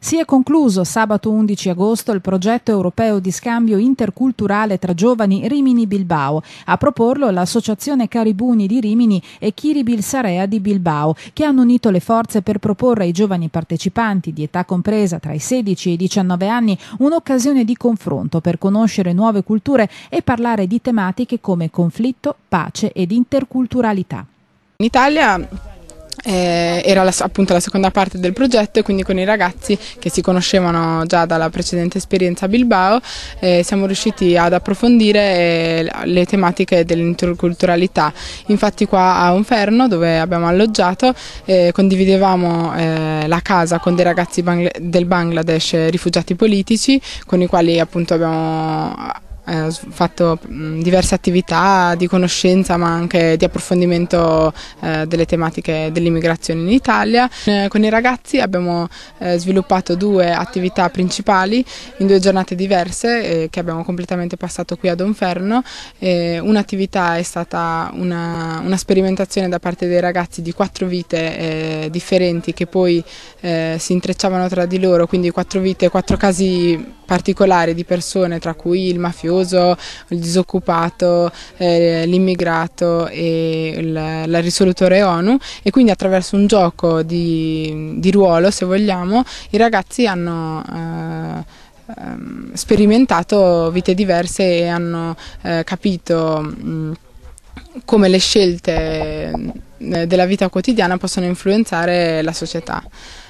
Si è concluso sabato 11 agosto il progetto europeo di scambio interculturale tra giovani Rimini Bilbao. A proporlo l'Associazione Caribuni di Rimini e Kiribil Sarea di Bilbao, che hanno unito le forze per proporre ai giovani partecipanti di età compresa tra i 16 e i 19 anni un'occasione di confronto per conoscere nuove culture e parlare di tematiche come conflitto, pace ed interculturalità. In Italia eh, era la, appunto la seconda parte del progetto e quindi con i ragazzi che si conoscevano già dalla precedente esperienza a Bilbao eh, siamo riusciti ad approfondire eh, le tematiche dell'interculturalità. Infatti qua a Onferno dove abbiamo alloggiato eh, condividevamo eh, la casa con dei ragazzi bangla del Bangladesh rifugiati politici con i quali appunto abbiamo eh, ho fatto mm, diverse attività di conoscenza ma anche di approfondimento eh, delle tematiche dell'immigrazione in Italia. Eh, con i ragazzi abbiamo sviluppato due attività principali in due giornate diverse che abbiamo completamente passato qui a Donferno. un'attività è stata una, una, sperimentazione da parte dei ragazzi di quattro vite differenti che poi si intrecciavano tra di loro, quindi quattro vite, quattro casi particolare di persone, tra cui il mafioso, il disoccupato, eh, l'immigrato e il, la risolutore ONU e quindi attraverso un gioco di, di ruolo, se vogliamo, i ragazzi hanno... Eh, ehm, sperimentato vite diverse e hanno eh, capito mh, come le scelte eh, della vita quotidiana possono influenzare la società.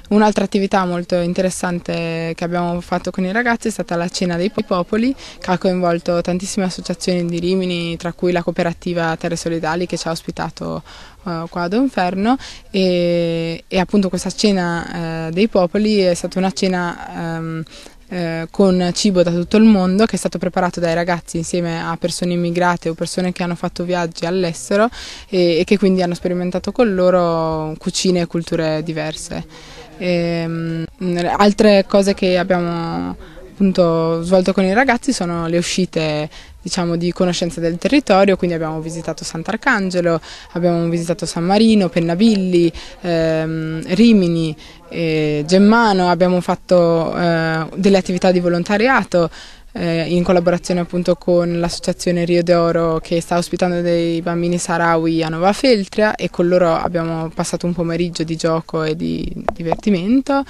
Un'altra attività molto interessante che abbiamo fatto con i ragazzi è stata la cena dei popoli che ha coinvolto tantissime associazioni di Rimini tra cui la cooperativa Terre Solidali che ci ha ospitato uh, qua ad Onferno e, e, appunto questa cena uh, dei popoli è stata una cena um, con cibo da tutto il mondo che è stato preparato dai ragazzi insieme a persone immigrate o persone che hanno fatto viaggi all'estero e, e che quindi hanno sperimentato con loro cucine e culture diverse. E, ehm, altre cose che abbiamo appunto svolto con i ragazzi sono le uscite diciamo, di conoscenza del territorio, quindi abbiamo visitato Sant'Arcangelo, abbiamo visitato San Marino, Pennavilli, ehm, Rimini, eh, Gemmano, abbiamo fatto eh, delle attività di volontariato, eh, in collaborazione appunto con l'associazione Rio de Oro che sta ospitando dei bambini sahrawi a Nova Feltria e con loro abbiamo passato un pomeriggio di gioco e di divertimento.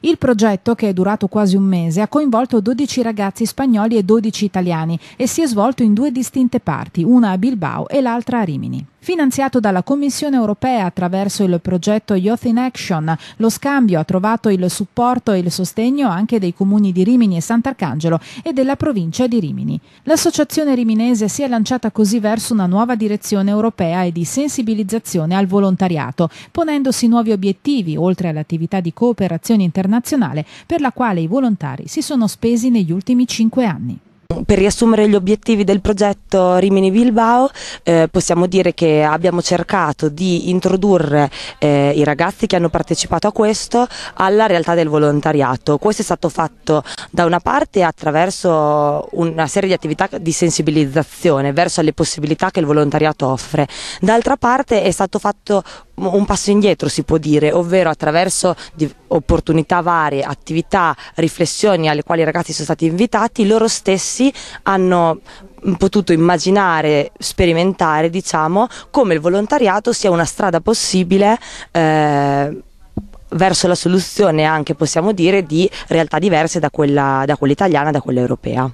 Il progetto, che è durato quasi un mese, ha coinvolto 12 ragazzi spagnoli e 12 italiani e si è svolto in due distinte parti, una a Bilbao e l'altra a Rimini. Finanziato dalla Commissione europea attraverso il progetto Youth in Action, lo scambio ha trovato il supporto e il sostegno anche dei comuni di Rimini e Sant'Arcangelo e della provincia di Rimini. L'associazione riminese si è lanciata così verso una nuova direzione europea e di sensibilizzazione al volontariato, ponendosi nuovi obiettivi oltre all'attività di cooperazione internazionale per la quale i volontari si sono spesi negli ultimi cinque anni. Per riassumere gli obiettivi del progetto Rimini Bilbao eh, possiamo dire che abbiamo cercato di introdurre eh, i ragazzi che hanno partecipato a questo alla realtà del volontariato. Questo è stato fatto da una parte attraverso una serie di attività di sensibilizzazione verso le possibilità che il volontariato offre, d'altra parte è stato fatto un passo indietro si può dire, ovvero attraverso opportunità varie, attività, riflessioni alle quali i ragazzi sono stati invitati, loro stessi stessi hanno mm, potuto immaginare, sperimentare, diciamo, come il volontariato sia una strada possibile eh, verso la soluzione anche, possiamo dire, di realtà diverse da quella, da quella italiana, da quella europea.